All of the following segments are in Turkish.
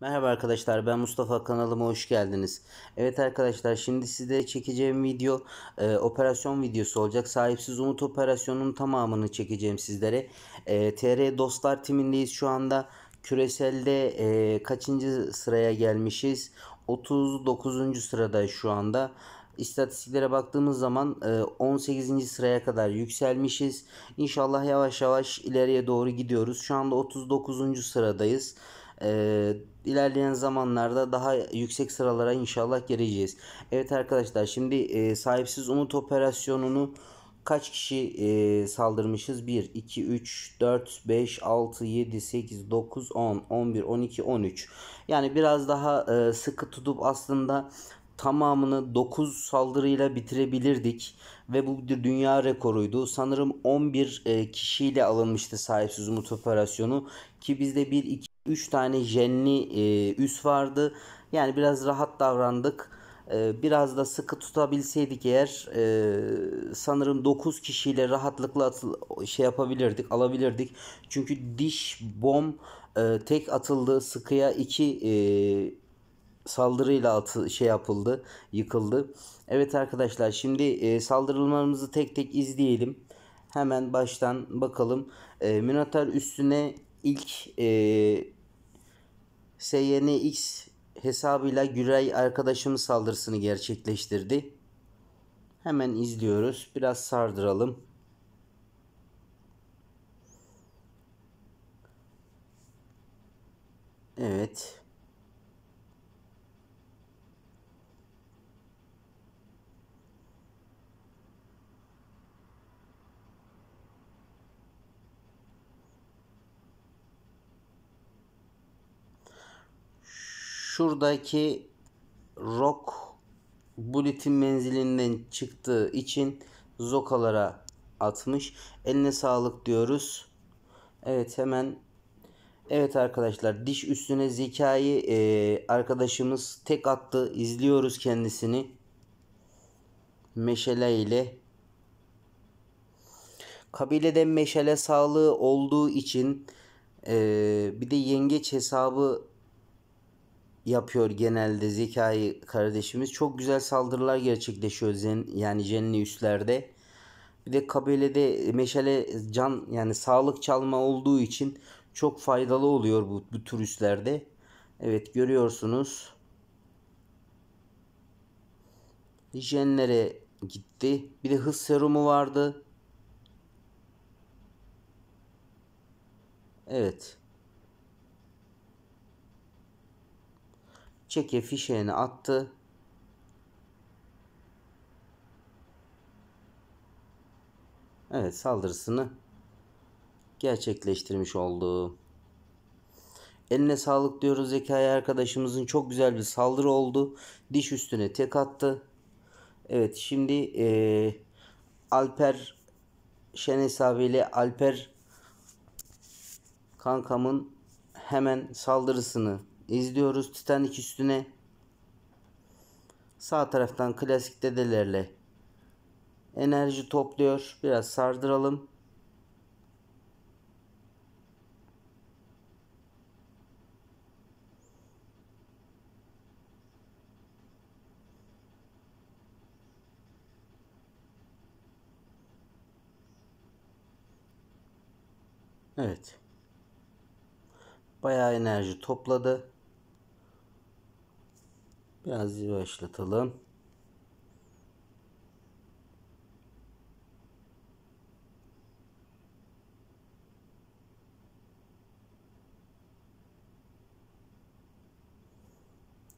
Merhaba arkadaşlar ben Mustafa kanalıma hoş geldiniz. Evet arkadaşlar şimdi sizlere çekeceğim video e, operasyon videosu olacak. Sahipsiz Umut operasyonunun tamamını çekeceğim sizlere. E, TR Dostlar timindeyiz şu anda. Küreselde e, kaçıncı sıraya gelmişiz? 39. sırada şu anda. İstatistiklere baktığımız zaman 18. E, sıraya kadar yükselmişiz. İnşallah yavaş yavaş ileriye doğru gidiyoruz. Şu anda 39. sıradayız. Ee, ilerleyen zamanlarda daha yüksek sıralara inşallah geleceğiz. Evet arkadaşlar şimdi e, sahipsiz umut operasyonunu kaç kişi e, saldırmışız? 1, 2, 3, 4, 5, 6, 7, 8, 9, 10, 11, 12, 13. Yani biraz daha e, sıkı tutup aslında tamamını 9 saldırıyla bitirebilirdik ve bu bir dünya rekoruydu. Sanırım 11 e, kişiyle alınmıştı sahipsiz umut operasyonu ki bizde 1 2 3 tane jenli e, üs vardı. Yani biraz rahat davrandık. E, biraz da sıkı tutabilseydik eğer e, sanırım 9 kişiyle rahatlıkla atıl, şey yapabilirdik, alabilirdik. Çünkü diş bom e, tek atıldı. Sıkıya 2 e, saldırıyla atı, şey yapıldı, yıkıldı. Evet arkadaşlar şimdi e, saldırılarımızı tek tek izleyelim. Hemen baştan bakalım. E, Minotaur üstüne ilk e, SYNX hesabıyla Güray arkadaşımız saldırısını gerçekleştirdi. Hemen izliyoruz. Biraz sardıralım. Evet. şuradaki rock bulletin menzilinden çıktığı için zokalara atmış. Eline sağlık diyoruz. Evet hemen Evet arkadaşlar diş üstüne zekayı e, arkadaşımız tek attı. İzliyoruz kendisini. Meşale ile. Kabilede meşale sağlığı olduğu için e, bir de yengeç hesabı yapıyor genelde Zekai kardeşimiz. Çok güzel saldırılar gerçekleşiyor Zen, yani Jenny üstlerde. Bir de kabilede meşale can yani sağlık çalma olduğu için çok faydalı oluyor bu, bu tür üstlerde. Evet görüyorsunuz. Jenlere gitti. Bir de hız serumu vardı. Evet. Çeke fişeğini attı. Evet saldırısını gerçekleştirmiş oldu. Eline sağlık diyoruz zekaya arkadaşımızın çok güzel bir saldırı oldu. Diş üstüne tek attı. Evet şimdi e, Alper Şen hesabı Alper kankamın hemen saldırısını izliyoruz Titanic üstüne. Sağ taraftan klasik dedelerle enerji topluyor. Biraz sardıralım. Evet. Bayağı enerji topladı. Biraz yavaşlatalım.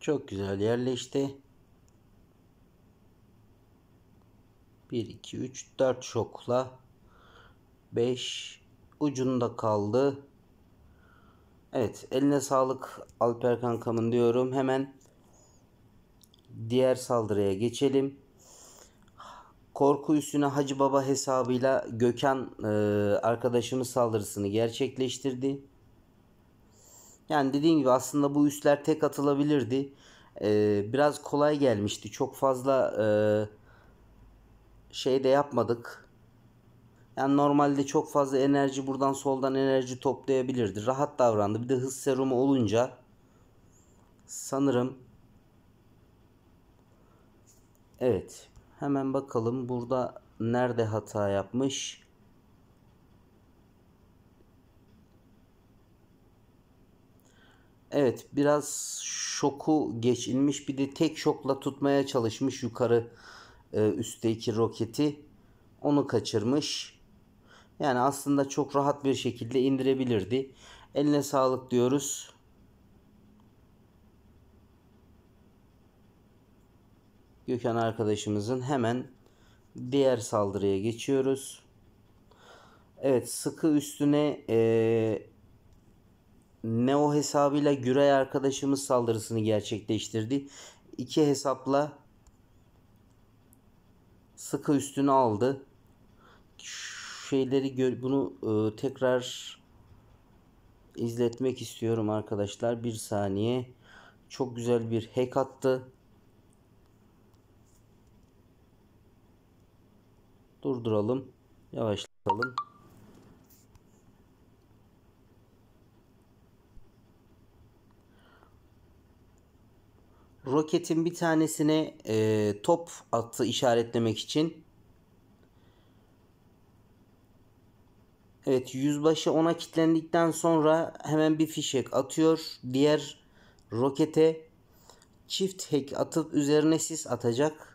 Çok güzel yerleşti. 1, 2, 3, 4 şokla. 5 ucunda kaldı. Evet eline sağlık Alper kankamın diyorum. Hemen diğer saldırıya geçelim. Korku üstüne Hacı Baba hesabıyla Gökhan e, arkadaşımız saldırısını gerçekleştirdi. Yani dediğim gibi aslında bu üstler tek atılabilirdi. E, biraz kolay gelmişti. Çok fazla e, şey de yapmadık. Yani normalde çok fazla enerji buradan soldan enerji toplayabilirdi. Rahat davrandı. Bir de hız serumu olunca sanırım Evet. Hemen bakalım burada nerede hata yapmış? Evet biraz şoku geçilmiş. Bir de tek şokla tutmaya çalışmış yukarı e, üstteki roketi. Onu kaçırmış. Yani aslında çok rahat bir şekilde indirebilirdi. Eline sağlık diyoruz. Gökhan arkadaşımızın hemen diğer saldırıya geçiyoruz. Evet sıkı üstüne ee, Neo hesabıyla Güray arkadaşımız saldırısını gerçekleştirdi. İki hesapla sıkı üstünü aldı. Şeyleri bunu e, tekrar izletmek istiyorum arkadaşlar. Bir saniye. Çok güzel bir hack attı. Durduralım. Yavaşlatalım. Roketin bir tanesine e, top attı işaretlemek için. Evet yüzbaşı ona kilitlendikten sonra hemen bir fişek atıyor. Diğer rokete çift hack atıp üzerine sis atacak.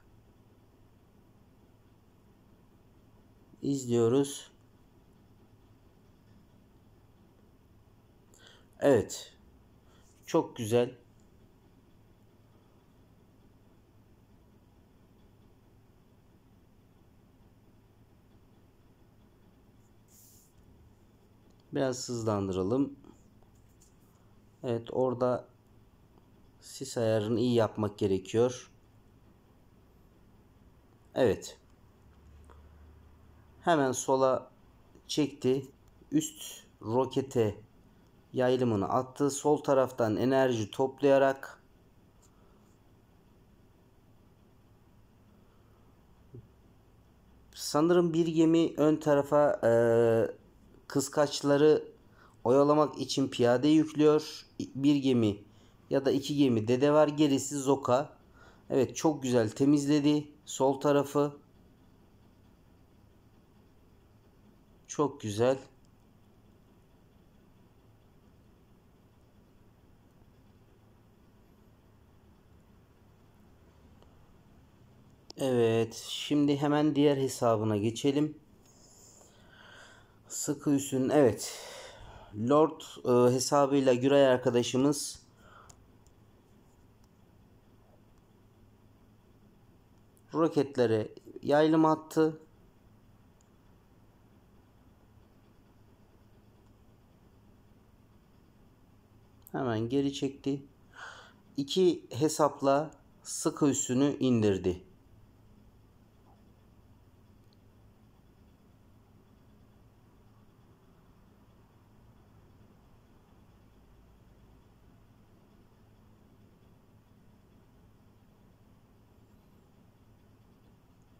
izliyoruz. Evet. Çok güzel. Biraz hızlandıralım. Evet orada sis ayarını iyi yapmak gerekiyor. Evet hemen sola çekti. Üst rokete yayılımını attı. Sol taraftan enerji toplayarak sanırım bir gemi ön tarafa e, kıskaçları oyalamak için piyade yüklüyor. Bir gemi ya da iki gemi dede var gerisi Zoka. Evet çok güzel temizledi sol tarafı. Çok güzel. Evet, şimdi hemen diğer hesabına geçelim. Sıkı üstün, evet. Lord e, hesabıyla Güray arkadaşımız roketleri yaylım attı. Hemen geri çekti. İki hesapla sıkı üstünü indirdi.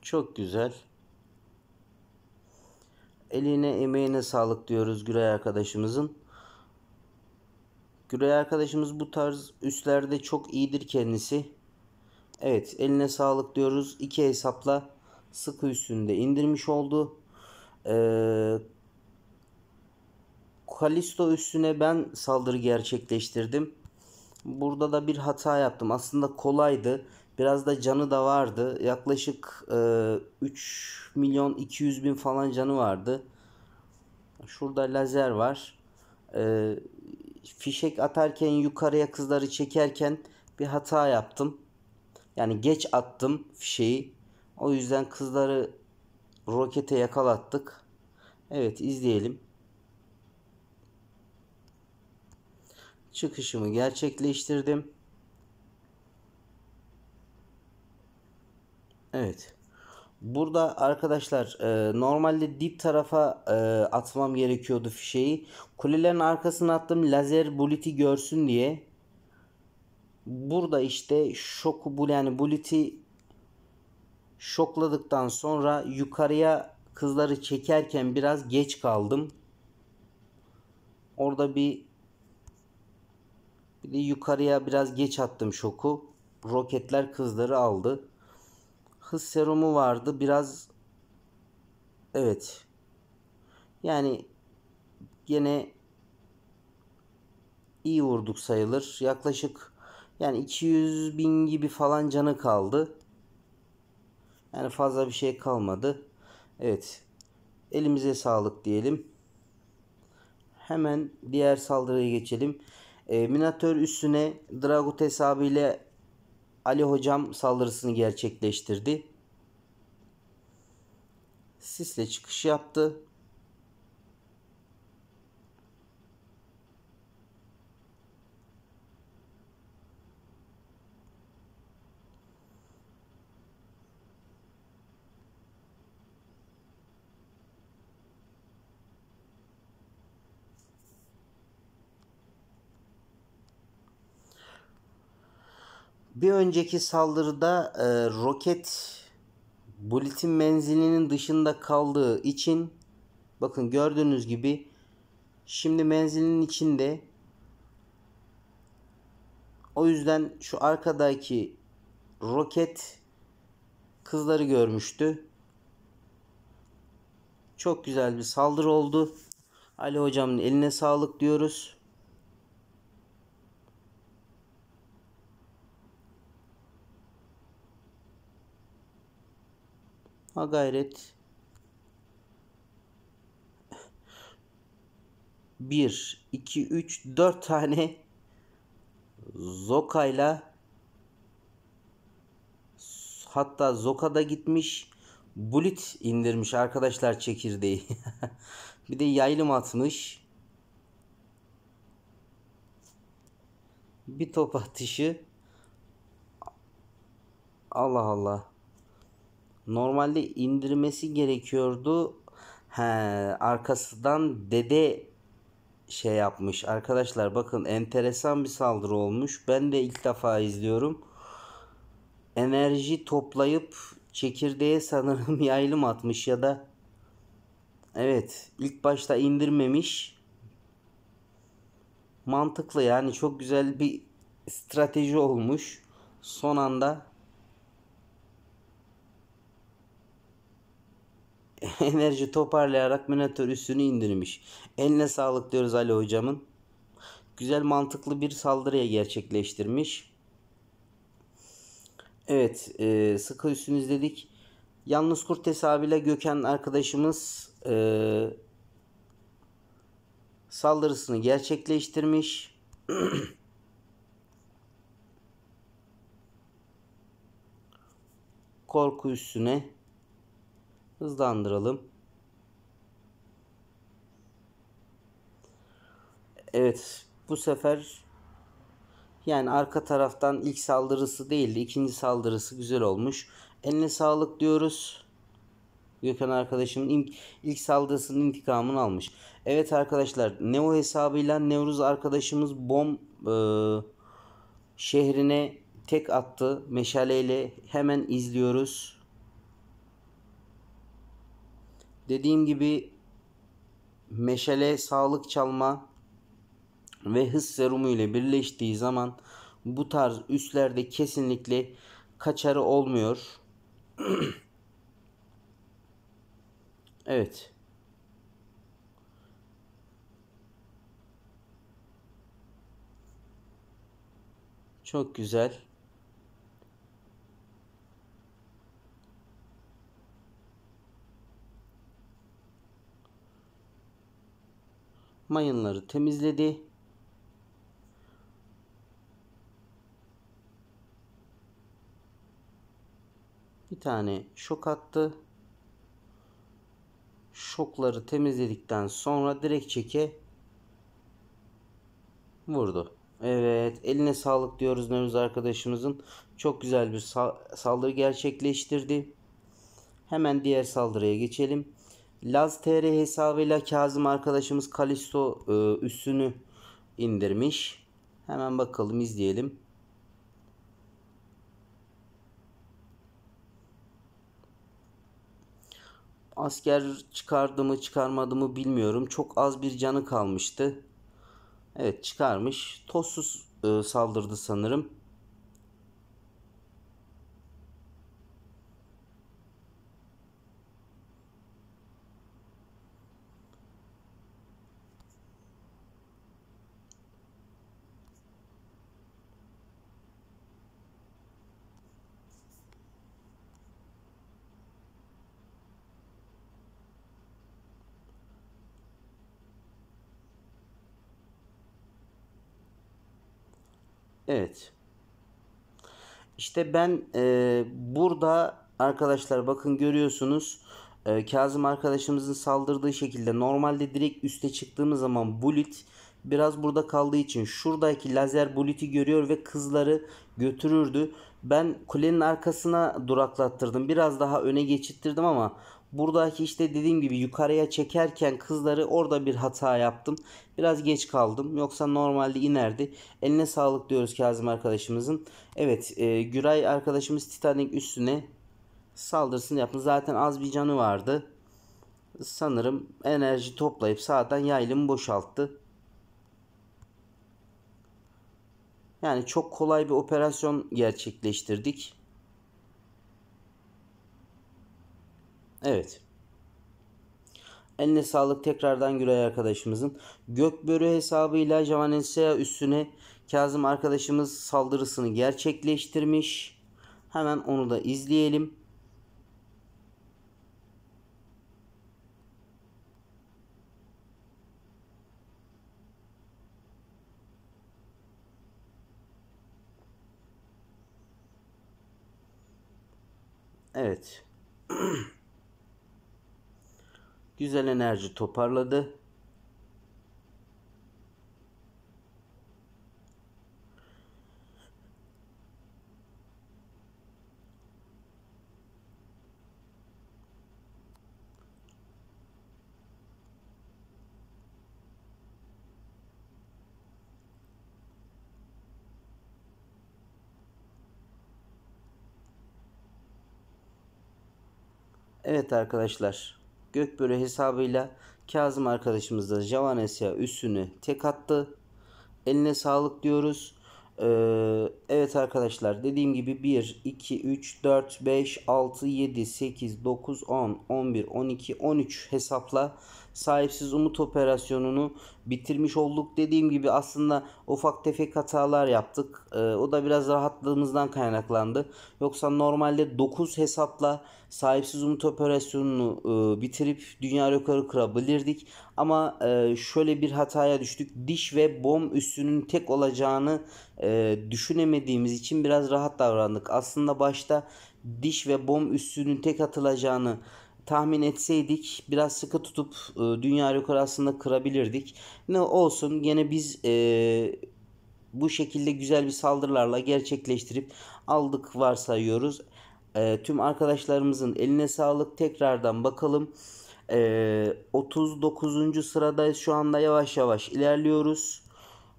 Çok güzel. Eline emeğine sağlık diyoruz Güray arkadaşımızın. Gürel arkadaşımız bu tarz üstlerde çok iyidir kendisi. Evet eline sağlık diyoruz. İki hesapla sıkı üstünde indirmiş oldu. Ee, Kalisto üstüne ben saldırı gerçekleştirdim. Burada da bir hata yaptım. Aslında kolaydı. Biraz da canı da vardı. Yaklaşık e, 3 milyon 200 bin falan canı vardı. Şurada lazer var. E, fişek atarken yukarıya kızları çekerken bir hata yaptım. Yani geç attım fişeği. O yüzden kızları rokete yakalattık. Evet izleyelim. Çıkışımı gerçekleştirdim. Evet. Burada arkadaşlar e, normalde dip tarafa e, atmam gerekiyordu fişeyi. Kulelerin arkasına attım lazer buliti görsün diye. Burada işte şoku bul yani buliti şokladıktan sonra yukarıya kızları çekerken biraz geç kaldım. Orada bir bir de yukarıya biraz geç attım şoku. Roketler kızları aldı hız serumu vardı. Biraz evet. Yani gene iyi vurduk sayılır. Yaklaşık yani 200 bin gibi falan canı kaldı. Yani fazla bir şey kalmadı. Evet. Elimize sağlık diyelim. Hemen diğer saldırıya geçelim. E, Minatör üstüne Dragut hesabı ile Ali Hocam saldırısını gerçekleştirdi. Sisle çıkış yaptı. Bir önceki saldırıda e, roket Bulletin menzilinin dışında kaldığı için bakın gördüğünüz gibi şimdi menzilin içinde o yüzden şu arkadaki roket kızları görmüştü. Çok güzel bir saldırı oldu. Ali hocamın eline sağlık diyoruz. Ha gayret. 1, 2, 3, 4 tane Zoka'yla hatta Zoka'da gitmiş Bulit indirmiş arkadaşlar çekirdeği. bir de yaylım atmış. Bir top atışı. Allah Allah. Normalde indirmesi gerekiyordu. He, arkasından dede şey yapmış. Arkadaşlar bakın enteresan bir saldırı olmuş. Ben de ilk defa izliyorum. Enerji toplayıp çekirdeğe sanırım yaylım atmış ya da evet ilk başta indirmemiş. Mantıklı yani çok güzel bir strateji olmuş. Son anda enerji toparlayarak minatör üstünü indirmiş. Eline sağlık diyoruz Ali hocamın. Güzel mantıklı bir saldırıya gerçekleştirmiş. Evet e, sıkı üstünüz dedik. Yalnız kurt hesabıyla Gökhan arkadaşımız e, saldırısını gerçekleştirmiş. Korku üstüne hızlandıralım. Evet bu sefer yani arka taraftan ilk saldırısı değildi. ikinci saldırısı güzel olmuş. Eline sağlık diyoruz. Gökhan arkadaşım ilk, ilk saldırısının intikamını almış. Evet arkadaşlar Neo hesabıyla Nevruz arkadaşımız bom e, şehrine tek attı. Meşaleyle hemen izliyoruz. Dediğim gibi meşale sağlık çalma ve hız serumu ile birleştiği zaman bu tarz üstlerde kesinlikle kaçarı olmuyor. evet. Çok güzel. mayınları temizledi. Bir tane şok attı. Şokları temizledikten sonra direkt çeke vurdu. Evet eline sağlık diyoruz Nevruz arkadaşımızın. Çok güzel bir saldırı gerçekleştirdi. Hemen diğer saldırıya geçelim. Laz TR hesabıyla Kazım arkadaşımız Kalisto e, üssünü indirmiş. Hemen bakalım izleyelim. Asker çıkardı mı çıkarmadı mı bilmiyorum. Çok az bir canı kalmıştı. Evet çıkarmış. Tozsuz e, saldırdı sanırım. Evet. İşte ben e, burada arkadaşlar bakın görüyorsunuz. E, Kazım arkadaşımızın saldırdığı şekilde normalde direkt üste çıktığımız zaman bullet biraz burada kaldığı için şuradaki lazer bulleti görüyor ve kızları götürürdü. Ben kulenin arkasına duraklattırdım. Biraz daha öne geçittirdim ama Buradaki işte dediğim gibi yukarıya çekerken kızları orada bir hata yaptım. Biraz geç kaldım. Yoksa normalde inerdi. Eline sağlık diyoruz Kazım arkadaşımızın. Evet e, Güray arkadaşımız Titanic üstüne saldırısını yaptı. Zaten az bir canı vardı. Sanırım enerji toplayıp sağdan yaylımı boşalttı. Yani çok kolay bir operasyon gerçekleştirdik. Evet. Eline sağlık tekrardan Gülay arkadaşımızın. Gökbörü hesabıyla Javanesea üstüne Kazım arkadaşımız saldırısını gerçekleştirmiş. Hemen onu da izleyelim. Evet. Güzel enerji toparladı. Evet arkadaşlar Gökbörü hesabıyla Kazım arkadaşımız da Javanesya üstünü tek attı. Eline sağlık diyoruz. Ee, evet arkadaşlar dediğim gibi 1, 2, 3, 4, 5, 6, 7, 8, 9, 10, 11, 12, 13 hesapla sahipsiz umut operasyonunu bitirmiş olduk. Dediğim gibi aslında ufak tefek hatalar yaptık. E, o da biraz rahatlığımızdan kaynaklandı. Yoksa normalde 9 hesapla sahipsiz umut operasyonunu e, bitirip dünya rekoru kırabilirdik. Ama e, şöyle bir hataya düştük. Diş ve bom üssünün tek olacağını e, düşünemediğimiz için biraz rahat davrandık. Aslında başta diş ve bom üssünün tek atılacağını tahmin etseydik biraz sıkı tutup e, dünya rekoru aslında kırabilirdik. Ne olsun gene biz e, bu şekilde güzel bir saldırılarla gerçekleştirip aldık varsayıyoruz. E, tüm arkadaşlarımızın eline sağlık. Tekrardan bakalım. E, 39. sıradayız şu anda yavaş yavaş ilerliyoruz.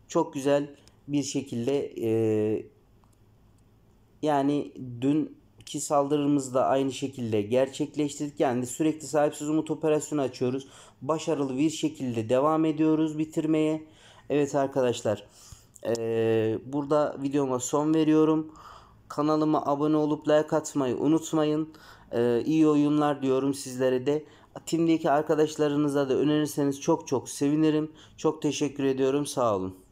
Çok güzel bir şekilde e, yani dün ki saldırımızı da aynı şekilde gerçekleştirdik. Yani sürekli sahipsiz umut operasyonu açıyoruz. Başarılı bir şekilde devam ediyoruz bitirmeye. Evet arkadaşlar ee, burada videoma son veriyorum. Kanalıma abone olup like atmayı unutmayın. Ee, iyi oyunlar diyorum sizlere de. Timdeki arkadaşlarınıza da önerirseniz çok çok sevinirim. Çok teşekkür ediyorum. Sağ olun.